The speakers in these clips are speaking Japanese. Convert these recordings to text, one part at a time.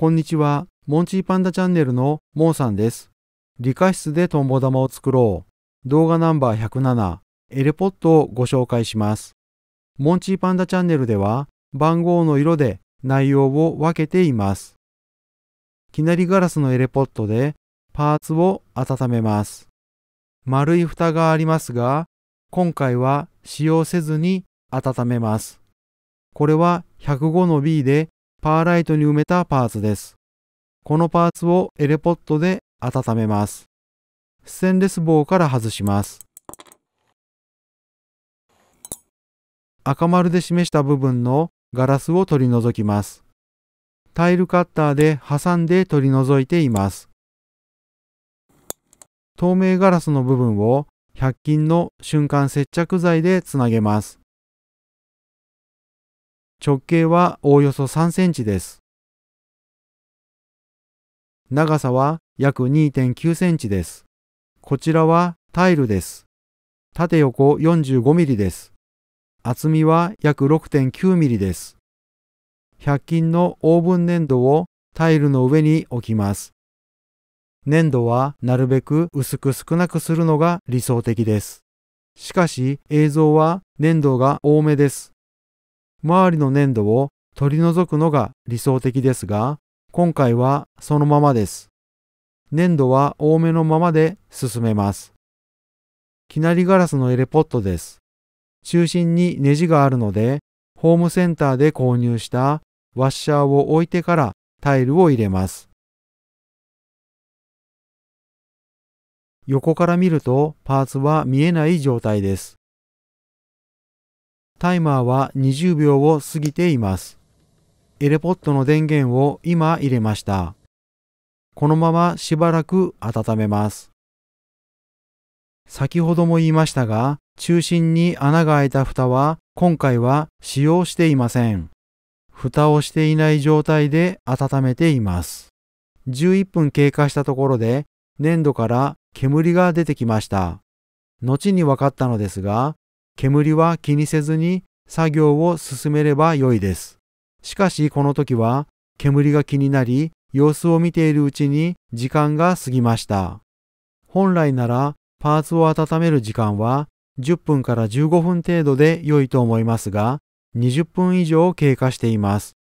こんにちは。モンチーパンダチャンネルのモーさんです。理科室でトンボ玉を作ろう。動画ナンバー107、エレポットをご紹介します。モンチーパンダチャンネルでは、番号の色で内容を分けています。きなりガラスのエレポットでパーツを温めます。丸い蓋がありますが、今回は使用せずに温めます。これは105の B でパーライトに埋めたパーツです。このパーツをエレポットで温めます。ステンレス棒から外します。赤丸で示した部分のガラスを取り除きます。タイルカッターで挟んで取り除いています。透明ガラスの部分を100均の瞬間接着剤でつなげます。直径はおおよそ3センチです。長さは約2.9センチです。こちらはタイルです。縦横45ミリです。厚みは約6.9ミリです。100均のオーブン粘土をタイルの上に置きます。粘土はなるべく薄く少なくするのが理想的です。しかし映像は粘土が多めです。周りの粘土を取り除くのが理想的ですが、今回はそのままです。粘土は多めのままで進めます。きなりガラスのエレポットです。中心にネジがあるので、ホームセンターで購入したワッシャーを置いてからタイルを入れます。横から見るとパーツは見えない状態です。タイマーは20秒を過ぎています。エレポットの電源を今入れました。このまましばらく温めます。先ほども言いましたが、中心に穴が開いた蓋は今回は使用していません。蓋をしていない状態で温めています。11分経過したところで粘土から煙が出てきました。後に分かったのですが、煙は気にせずに作業を進めればよいです。しかしこの時は煙が気になり様子を見ているうちに時間が過ぎました。本来ならパーツを温める時間は10分から15分程度で良いと思いますが、20分以上経過しています。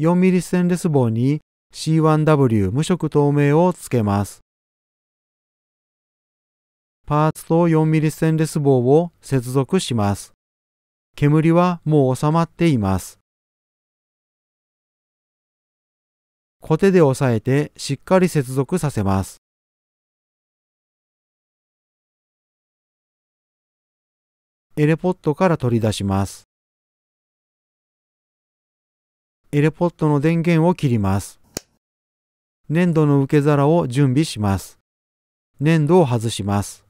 4ミリステンレス棒に C1W 無色透明をつけます。パーツと 4mm ステンレス棒を接続します。煙はもう収まっています。コテで押さえてしっかり接続させます。エレポットから取り出します。エレポットの電源を切ります。粘土の受け皿を準備します。粘土を外します。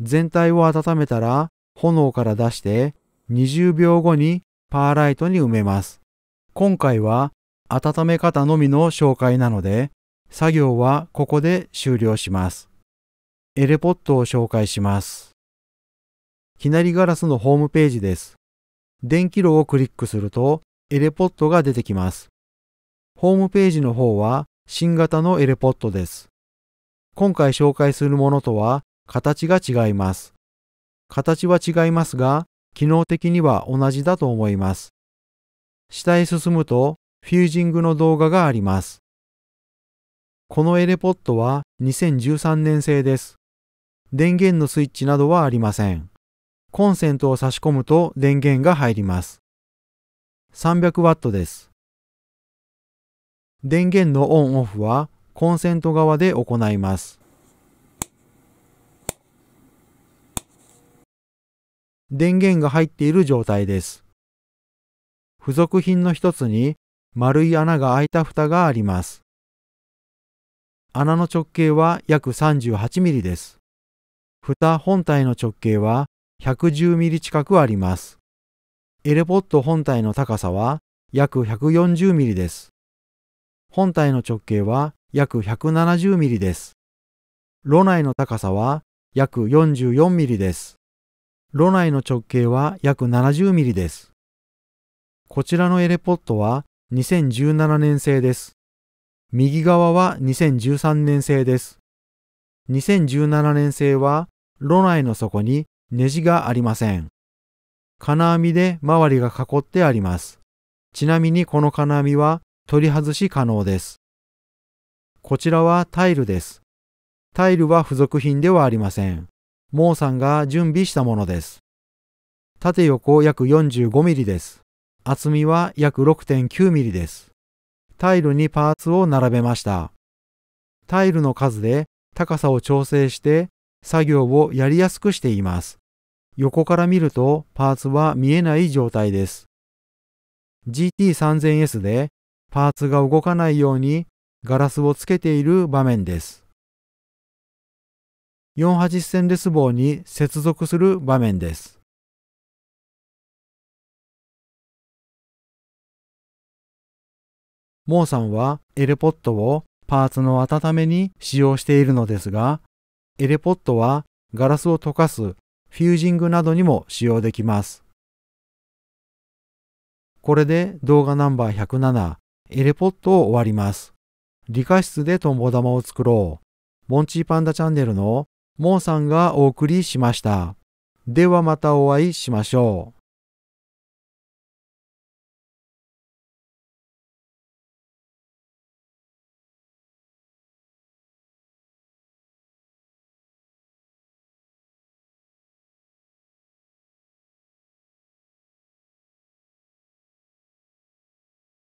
全体を温めたら炎から出して20秒後にパーライトに埋めます。今回は温め方のみの紹介なので、作業はここで終了します。エレポットを紹介します。ひなりガラスのホームページです。電気炉をクリックするとエレポットが出てきます。ホームページの方は新型のエレポットです。今回紹介するものとは形が違います。形は違いますが、機能的には同じだと思います。下へ進むと、フュージングの動画があります。このエレポットは2013年製です。電源のスイッチなどはありません。コンセントを差し込むと電源が入ります。300W です。電源のオンオフはコンセント側で行います。電源が入っている状態です。付属品の一つに丸い穴が開いた蓋があります。穴の直径は約3 8ミリです。蓋本体の直径は1 1 0ミリ近くあります。エレポット本体の高さは約1 4 0ミリです。本体の直径は約1 7 0ミリです。炉内の高さは約4 4ミリです。炉内の直径は約70ミリです。こちらのエレポットは2017年製です。右側は2013年製です。2017年製は炉内の底にネジがありません。金網で周りが囲ってあります。ちなみにこの金網は取り外し可能です。こちらはタイルです。タイルは付属品ではありません。モーさんが準備したものです。縦横約4 5ミリです。厚みは約6 9ミリです。タイルにパーツを並べました。タイルの数で高さを調整して作業をやりやすくしています。横から見るとパーツは見えない状態です。GT3000S でパーツが動かないようにガラスをつけている場面です。48線列棒に接続する場面です。モーさんはエレポットをパーツの温めに使用しているのですが、エレポットはガラスを溶かすフュージングなどにも使用できます。これで動画ナンバー107エレポットを終わります。理科室でトンボ玉を作ろう。モンチーパンダチャンネルのモーさんがお送りしました。ではまたお会いしましょう。